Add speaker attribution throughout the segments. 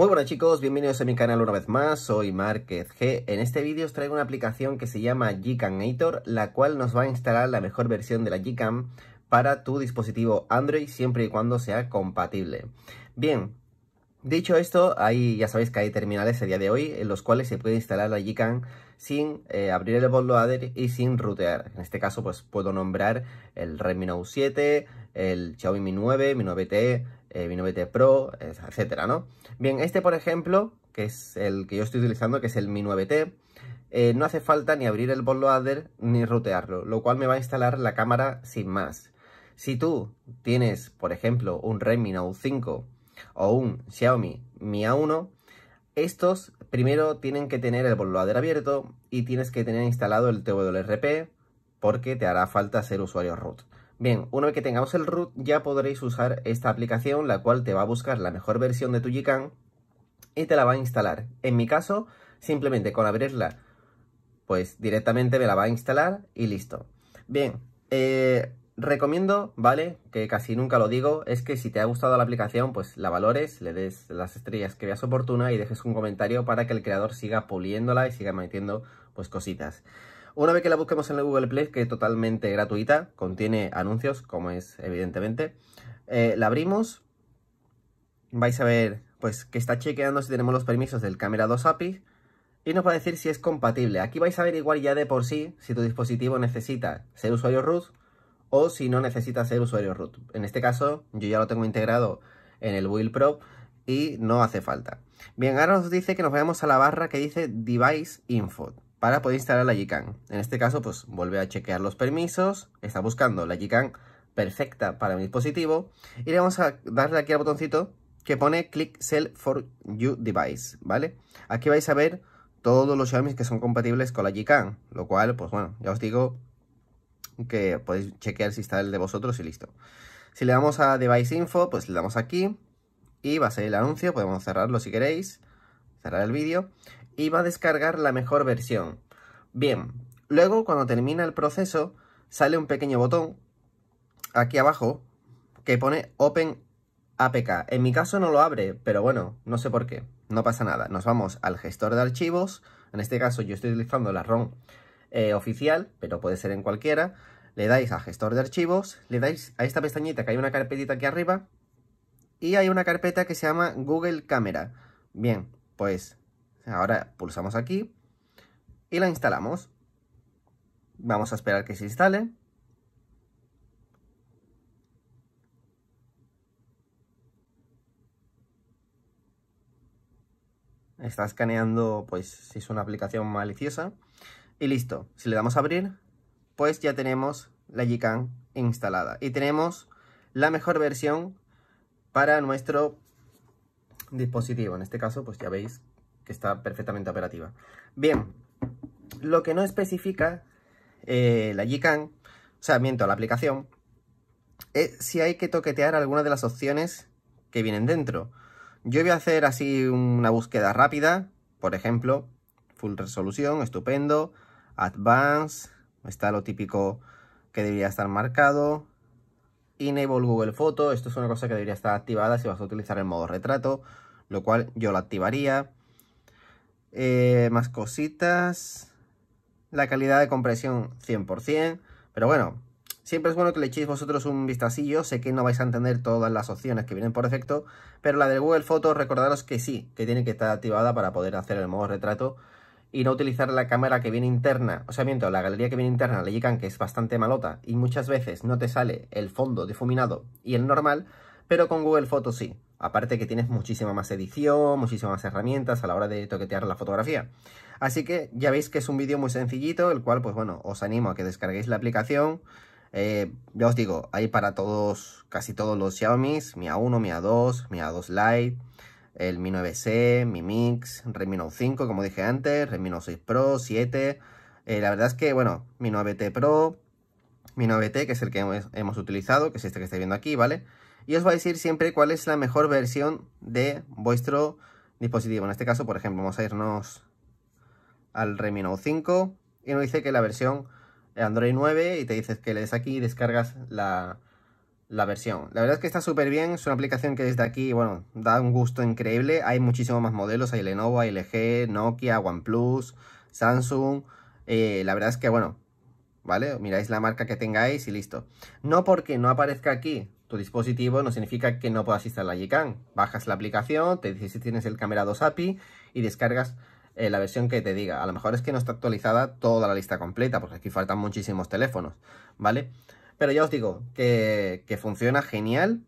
Speaker 1: Muy buenas chicos, bienvenidos a mi canal una vez más, soy Márquez G. En este vídeo os traigo una aplicación que se llama Gcamator, la cual nos va a instalar la mejor versión de la Gcam para tu dispositivo Android siempre y cuando sea compatible. Bien, dicho esto, ahí ya sabéis que hay terminales a día de hoy en los cuales se puede instalar la Gcam sin eh, abrir el bootloader y sin rootear En este caso pues puedo nombrar el Redmi Note 7, el Xiaomi Mi 9, Mi 9T, eh, mi 9T Pro, etcétera, ¿no? Bien, este por ejemplo, que es el que yo estoy utilizando, que es el Mi 9T, eh, no hace falta ni abrir el bootloader ni rootearlo lo cual me va a instalar la cámara sin más. Si tú tienes, por ejemplo, un Redmi Note 5 o un Xiaomi Mi A1, estos primero tienen que tener el bootloader abierto y tienes que tener instalado el TWRP porque te hará falta ser usuario root. Bien, una vez que tengamos el root ya podréis usar esta aplicación, la cual te va a buscar la mejor versión de tu Gcam y te la va a instalar. En mi caso, simplemente con abrirla, pues directamente me la va a instalar y listo. Bien, eh, recomiendo, ¿vale? Que casi nunca lo digo, es que si te ha gustado la aplicación, pues la valores, le des las estrellas que veas oportuna y dejes un comentario para que el creador siga puliéndola y siga metiendo pues cositas. Una vez que la busquemos en el Google Play, que es totalmente gratuita, contiene anuncios, como es evidentemente, eh, la abrimos, vais a ver pues que está chequeando si tenemos los permisos del Camera 2 API y nos va a decir si es compatible. Aquí vais a ver igual ya de por sí si tu dispositivo necesita ser usuario root o si no necesita ser usuario root. En este caso yo ya lo tengo integrado en el build Pro y no hace falta. Bien, ahora nos dice que nos vayamos a la barra que dice device info para poder instalar la GCAN. En este caso, pues vuelve a chequear los permisos, está buscando la GCAN perfecta para mi dispositivo y le vamos a darle aquí al botoncito que pone Click Sell for You Device, ¿vale? Aquí vais a ver todos los Xiaomi que son compatibles con la GCAN, lo cual, pues bueno, ya os digo que podéis chequear si está el de vosotros y listo. Si le damos a Device Info, pues le damos aquí y va a ser el anuncio, podemos cerrarlo si queréis, cerrar el vídeo y va a descargar la mejor versión. Bien, luego cuando termina el proceso sale un pequeño botón aquí abajo que pone Open APK. En mi caso no lo abre, pero bueno, no sé por qué. No pasa nada. Nos vamos al gestor de archivos. En este caso yo estoy utilizando la ROM eh, oficial, pero puede ser en cualquiera. Le dais a gestor de archivos, le dais a esta pestañita que hay una carpetita aquí arriba y hay una carpeta que se llama Google Camera. Bien, pues Ahora pulsamos aquí y la instalamos. Vamos a esperar que se instale. Está escaneando, pues, si es una aplicación maliciosa. Y listo. Si le damos a abrir, pues ya tenemos la Gcam instalada. Y tenemos la mejor versión para nuestro dispositivo. En este caso, pues ya veis está perfectamente operativa. Bien, lo que no especifica eh, la Gcam, o sea, miento, la aplicación, es si hay que toquetear alguna de las opciones que vienen dentro. Yo voy a hacer así una búsqueda rápida, por ejemplo, Full Resolución, estupendo, Advanced, está lo típico que debería estar marcado, Enable Google Photo, esto es una cosa que debería estar activada si vas a utilizar el modo retrato, lo cual yo lo activaría, eh, más cositas. La calidad de compresión 100%. Pero bueno, siempre es bueno que le echéis vosotros un vistacillo. Sé que no vais a entender todas las opciones que vienen por defecto. Pero la del Google Fotos, recordaros que sí, que tiene que estar activada para poder hacer el modo retrato. Y no utilizar la cámara que viene interna, o sea, miento, la galería que viene interna, le llegan que es bastante malota y muchas veces no te sale el fondo difuminado y el normal, pero con Google Fotos sí. Aparte que tienes muchísima más edición, muchísimas más herramientas a la hora de toquetear la fotografía. Así que ya veis que es un vídeo muy sencillito, el cual, pues bueno, os animo a que descarguéis la aplicación. Eh, ya os digo, hay para todos, casi todos los Xiaomi, Mi A1, Mi A2, Mi A2 Lite, el Mi 9C, Mi Mix, Redmi Note 5, como dije antes, Redmi Note 6 Pro, 7. Eh, la verdad es que, bueno, Mi 9T Pro, Mi 9T, que es el que hemos, utilizado, que es este que estáis viendo aquí, ¿vale? vale y os va a decir siempre cuál es la mejor versión de vuestro dispositivo. En este caso, por ejemplo, vamos a irnos al Redmi Note 5 y nos dice que la versión Android 9 y te dices que le des aquí y descargas la, versión. La verdad es que está súper bien, es una aplicación que desde aquí, bueno, da un gusto increíble. Hay muchísimos más modelos, hay Lenovo, LG, Nokia, OnePlus, Samsung. Eh, la verdad es que, bueno, ¿vale? Miráis la marca que tengáis y listo. No porque no aparezca aquí tu dispositivo no significa que no puedas instalar la Gcam. Bajas la aplicación, te dice si tienes el Camera 2 API y descargas eh, la versión que te diga. A lo mejor es que no está actualizada toda la lista completa, porque aquí faltan muchísimos teléfonos, ¿vale? Pero ya os digo que, que funciona genial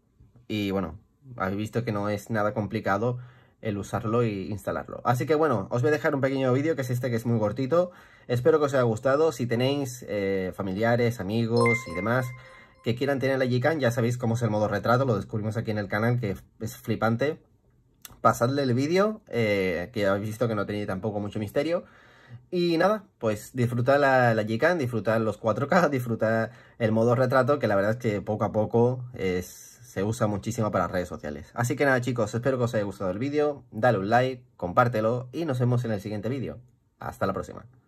Speaker 1: y bueno, habéis visto que no es nada complicado el usarlo y instalarlo. Así que bueno, os voy a dejar un pequeño vídeo que es este que es muy cortito. Espero que os haya gustado. Si tenéis eh, familiares, amigos y demás que quieran tener la G-Can, ya sabéis cómo es el modo retrato, lo descubrimos aquí en el canal que es flipante. Pasadle el vídeo, eh, que habéis visto que no tenía tampoco mucho misterio. Y nada, pues disfrutar la, la can disfrutar los 4K, disfrutar el modo retrato, que la verdad es que poco a poco es se usa muchísimo para redes sociales. Así que nada chicos, espero que os haya gustado el vídeo, dale un like, compártelo y nos vemos en el siguiente vídeo. Hasta la próxima.